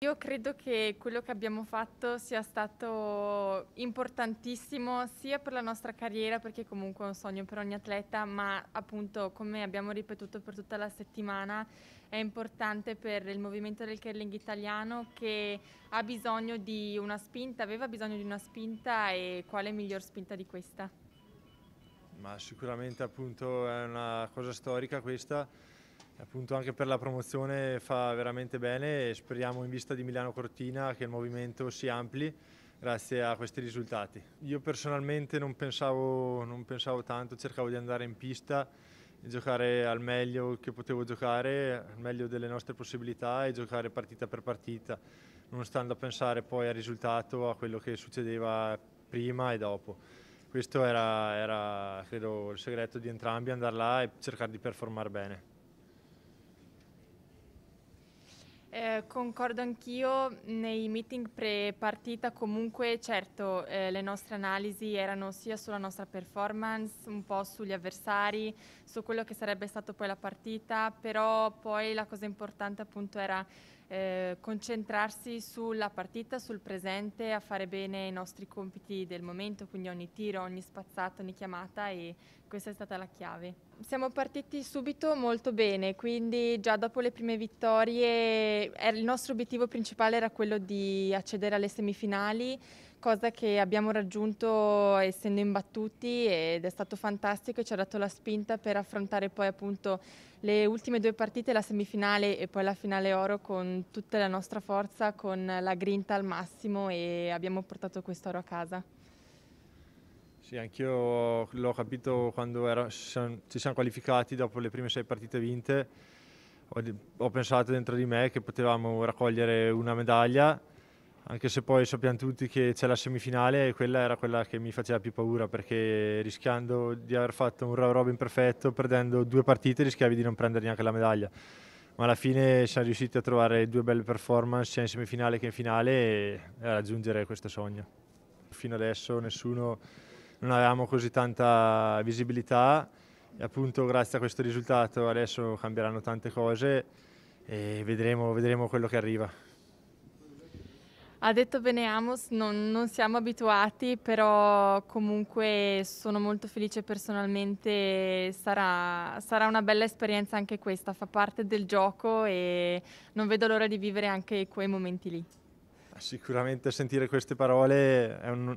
Io credo che quello che abbiamo fatto sia stato importantissimo sia per la nostra carriera, perché comunque è un sogno per ogni atleta, ma appunto come abbiamo ripetuto per tutta la settimana è importante per il movimento del curling italiano che ha bisogno di una spinta, aveva bisogno di una spinta e quale miglior spinta di questa? Ma sicuramente appunto è una cosa storica questa appunto anche per la promozione fa veramente bene e speriamo in vista di Milano Cortina che il movimento si ampli grazie a questi risultati. Io personalmente non pensavo, non pensavo tanto, cercavo di andare in pista e giocare al meglio che potevo giocare, al meglio delle nostre possibilità e giocare partita per partita, non stando a pensare poi al risultato, a quello che succedeva prima e dopo. Questo era, era credo, il segreto di entrambi, andare là e cercare di performare bene. Eh, concordo anch'io, nei meeting pre-partita comunque certo eh, le nostre analisi erano sia sulla nostra performance, un po' sugli avversari, su quello che sarebbe stato poi la partita, però poi la cosa importante appunto era eh, concentrarsi sulla partita, sul presente, a fare bene i nostri compiti del momento, quindi ogni tiro, ogni spazzata, ogni chiamata e questa è stata la chiave. Siamo partiti subito molto bene, quindi già dopo le prime vittorie eh, il nostro obiettivo principale era quello di accedere alle semifinali, cosa che abbiamo raggiunto essendo imbattuti ed è stato fantastico e ci ha dato la spinta per affrontare poi appunto le ultime due partite, la semifinale e poi la finale oro con tutta la nostra forza, con la grinta al massimo e abbiamo portato questo oro a casa. Sì, anch'io l'ho capito quando ero, ci siamo qualificati dopo le prime sei partite vinte, ho pensato dentro di me che potevamo raccogliere una medaglia anche se poi sappiamo tutti che c'è la semifinale e quella era quella che mi faceva più paura perché rischiando di aver fatto un round robin perfetto, perdendo due partite rischiavi di non prendere neanche la medaglia. Ma alla fine siamo riusciti a trovare due belle performance sia in semifinale che in finale e a raggiungere questo sogno. Fino adesso nessuno, non avevamo così tanta visibilità e appunto grazie a questo risultato adesso cambieranno tante cose e vedremo, vedremo quello che arriva. Ha detto bene Amos, non, non, siamo abituati, però comunque sono molto felice personalmente, sarà, sarà, una bella esperienza anche questa, fa parte del gioco e non vedo l'ora di vivere anche quei momenti lì. Sicuramente sentire queste parole è un,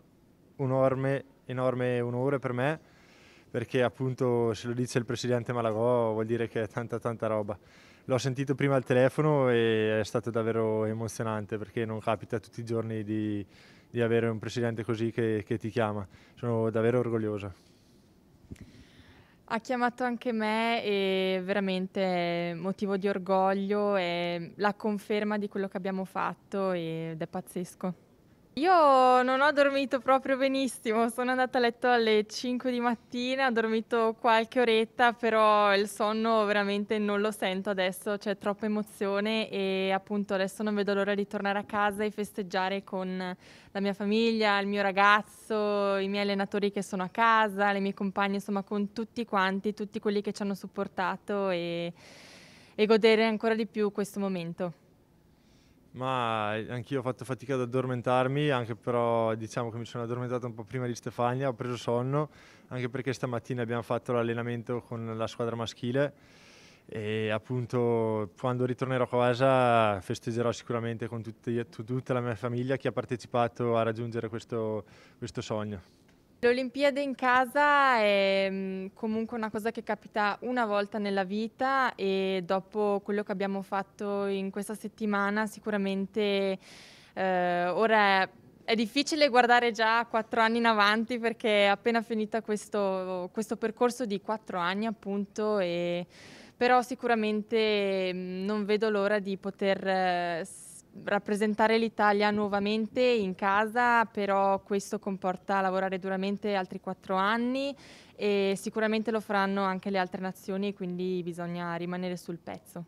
un orme, enorme onore per me perché appunto se lo dice il presidente Malagò vuol dire che è tanta tanta roba. L'ho sentito prima al telefono e è stato davvero emozionante perché non capita tutti i giorni di, di avere un presidente così che, che ti chiama. Sono davvero orgogliosa. Ha chiamato anche me e veramente motivo di orgoglio è la conferma di quello che abbiamo fatto ed è pazzesco. Io non ho dormito proprio benissimo, sono andata a letto alle 5 di mattina, ho dormito qualche oretta, però il sonno veramente non lo sento adesso, c'è troppa emozione e appunto adesso non vedo l'ora di tornare a casa e festeggiare con la mia famiglia, il mio ragazzo, i miei allenatori che sono a casa, le mie compagne, insomma con tutti quanti, tutti quelli che ci hanno supportato e, e godere ancora di più questo momento. Ma eh, anch'io ho fatto fatica ad addormentarmi, anche però diciamo che mi sono addormentato un po' prima di Stefania, ho preso sonno, anche perché stamattina abbiamo fatto l'allenamento con la squadra maschile e appunto quando ritornerò a casa festeggerò sicuramente con tutti, tutta la mia famiglia che ha partecipato a raggiungere questo, questo sogno. L'Olimpiade in casa è mm, comunque una cosa che capita una volta nella vita e dopo quello che abbiamo fatto in questa settimana sicuramente eh, ora è, è, difficile guardare già quattro anni in avanti perché è appena finito questo, questo percorso di quattro anni appunto e, però sicuramente mm, non vedo l'ora di poter... Eh, rappresentare l'Italia nuovamente in casa, però questo comporta lavorare duramente altri quattro anni e sicuramente lo faranno anche le altre nazioni, quindi bisogna rimanere sul pezzo.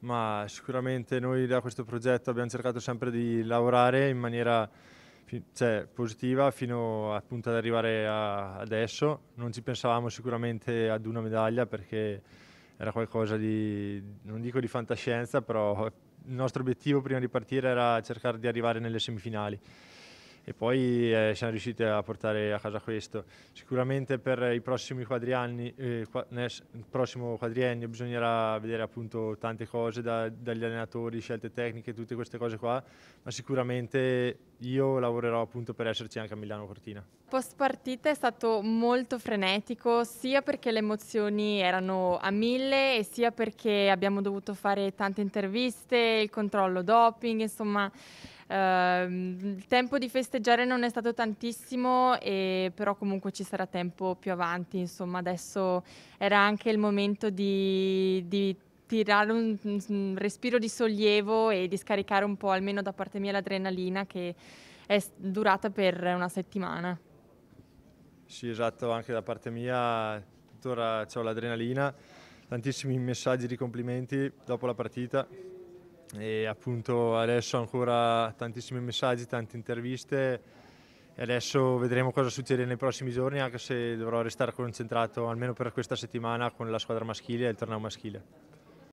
Ma sicuramente noi da questo progetto abbiamo cercato sempre di lavorare in maniera cioè, positiva fino appunto ad arrivare adesso. Non ci pensavamo sicuramente ad una medaglia perché era qualcosa di, non dico di fantascienza, però il nostro obiettivo prima di partire era cercare di arrivare nelle semifinali e poi eh, siamo riusciti a portare a casa questo. Sicuramente per i prossimi quadrianni, eh, qua, nel prossimo quadriennio bisognerà vedere appunto tante cose da, dagli allenatori, scelte tecniche, tutte queste cose qua, ma sicuramente io lavorerò appunto per esserci anche a Milano Cortina. Post partita è stato molto frenetico, sia perché le emozioni erano a mille e sia perché abbiamo dovuto fare tante interviste, il controllo doping, insomma Ehm, il tempo di festeggiare non è stato tantissimo, e, però comunque ci sarà tempo più avanti. Insomma, adesso era anche il momento di, di tirare un, un, respiro di sollievo e di scaricare un po', almeno da parte mia, l'adrenalina che è durata per una settimana. Sì, esatto, anche da parte mia tuttora ho l'adrenalina, tantissimi messaggi di complimenti dopo la partita, e appunto adesso ancora tantissimi messaggi, tante interviste e adesso vedremo cosa succede nei prossimi giorni anche se dovrò restare concentrato almeno per questa settimana con la squadra maschile e il torneo maschile.